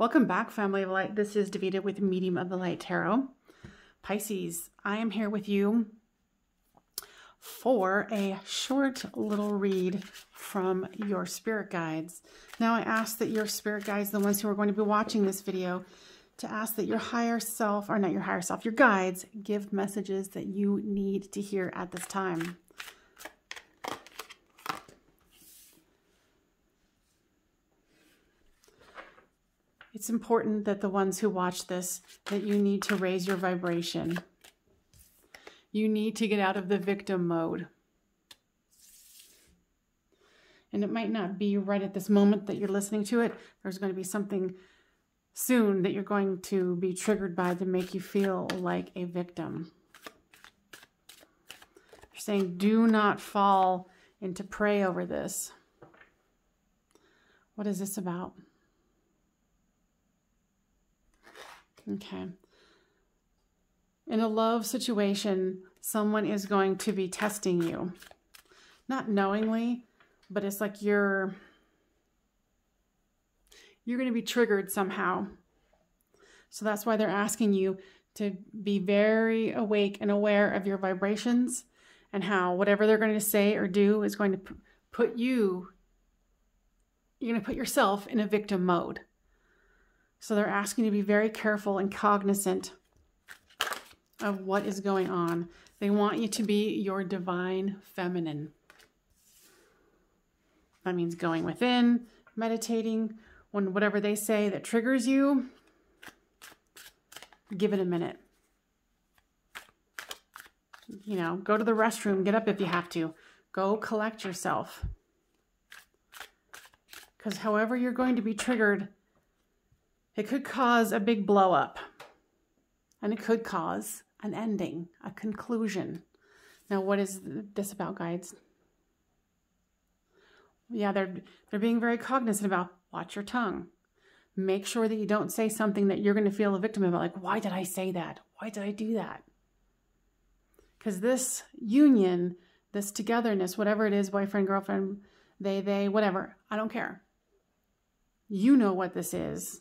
Welcome back, Family of Light. This is Davida with Medium of the Light Tarot. Pisces, I am here with you for a short little read from your spirit guides. Now I ask that your spirit guides, the ones who are going to be watching this video, to ask that your higher self, or not your higher self, your guides, give messages that you need to hear at this time. It's important that the ones who watch this, that you need to raise your vibration. You need to get out of the victim mode. And it might not be right at this moment that you're listening to it. There's going to be something soon that you're going to be triggered by to make you feel like a victim. You're saying, do not fall into prey over this. What is this about? Okay. In a love situation, someone is going to be testing you. Not knowingly, but it's like you're you're going to be triggered somehow. So that's why they're asking you to be very awake and aware of your vibrations and how whatever they're going to say or do is going to put you you're going to put yourself in a victim mode. So they're asking you to be very careful and cognizant of what is going on. They want you to be your divine feminine. That means going within, meditating, when whatever they say that triggers you, give it a minute. You know, go to the restroom, get up if you have to. Go collect yourself. Because however you're going to be triggered it could cause a big blow up, and it could cause an ending, a conclusion. Now, what is this about, guides? Yeah, they're they're being very cognizant about watch your tongue. Make sure that you don't say something that you're going to feel a victim about. Like, why did I say that? Why did I do that? Because this union, this togetherness, whatever it is, boyfriend, girlfriend, they, they, whatever, I don't care. You know what this is.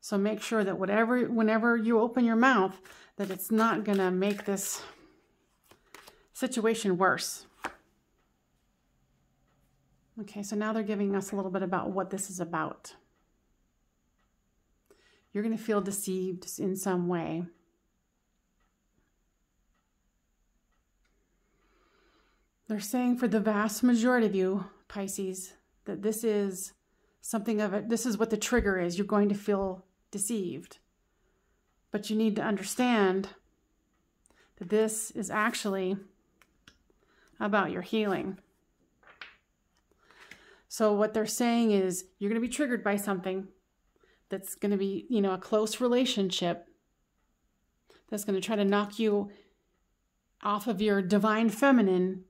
So make sure that whatever, whenever you open your mouth, that it's not going to make this situation worse. Okay, so now they're giving us a little bit about what this is about. You're going to feel deceived in some way. They're saying for the vast majority of you, Pisces, that this is something of it. This is what the trigger is. You're going to feel deceived. But you need to understand that this is actually about your healing. So what they're saying is you're going to be triggered by something that's going to be, you know, a close relationship that's going to try to knock you off of your divine feminine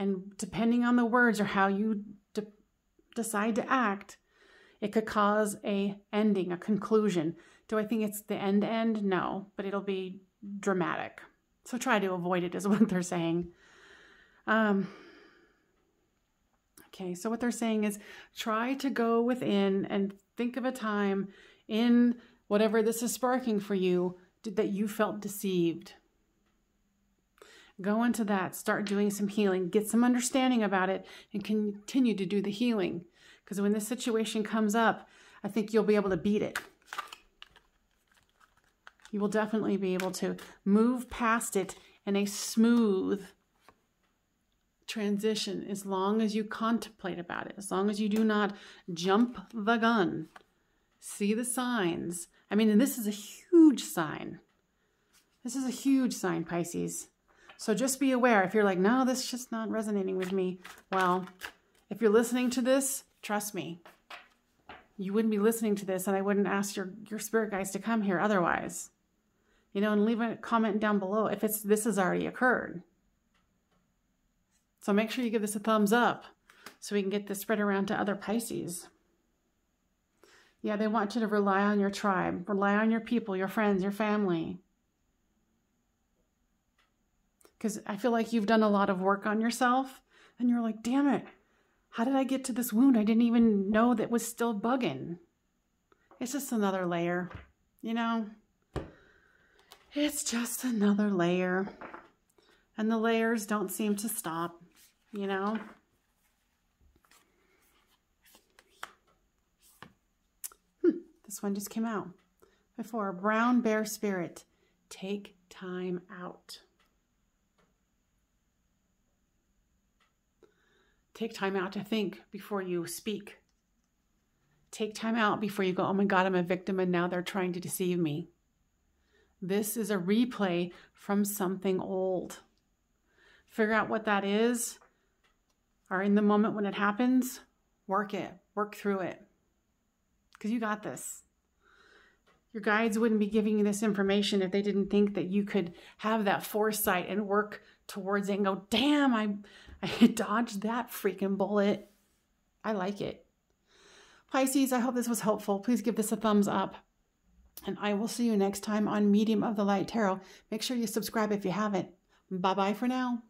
and depending on the words or how you de decide to act, it could cause a ending, a conclusion. Do I think it's the end end? No, but it'll be dramatic. So try to avoid it is what they're saying. Um, okay, so what they're saying is try to go within and think of a time in whatever this is sparking for you that you felt deceived. Go into that, start doing some healing, get some understanding about it, and continue to do the healing. Because when this situation comes up, I think you'll be able to beat it. You will definitely be able to move past it in a smooth transition as long as you contemplate about it, as long as you do not jump the gun. See the signs. I mean, and this is a huge sign. This is a huge sign, Pisces. So just be aware if you're like, no, this is just not resonating with me. Well, if you're listening to this Trust me. You wouldn't be listening to this and I wouldn't ask your, your spirit guys to come here otherwise. You know, and leave a comment down below if it's this has already occurred. So make sure you give this a thumbs up so we can get this spread around to other Pisces. Yeah, they want you to rely on your tribe, rely on your people, your friends, your family. Because I feel like you've done a lot of work on yourself and you're like, damn it, how did I get to this wound I didn't even know that was still bugging? It's just another layer, you know? It's just another layer. And the layers don't seem to stop, you know? Hmm, this one just came out. Before, brown bear spirit, take time out. Take time out to think before you speak. Take time out before you go, oh my God, I'm a victim and now they're trying to deceive me. This is a replay from something old. Figure out what that is, or in the moment when it happens, work it, work through it. Because you got this. Your guides wouldn't be giving you this information if they didn't think that you could have that foresight and work towards it and go, damn, I, I dodged that freaking bullet. I like it. Pisces, I hope this was helpful. Please give this a thumbs up. And I will see you next time on Medium of the Light Tarot. Make sure you subscribe if you haven't. Bye bye for now.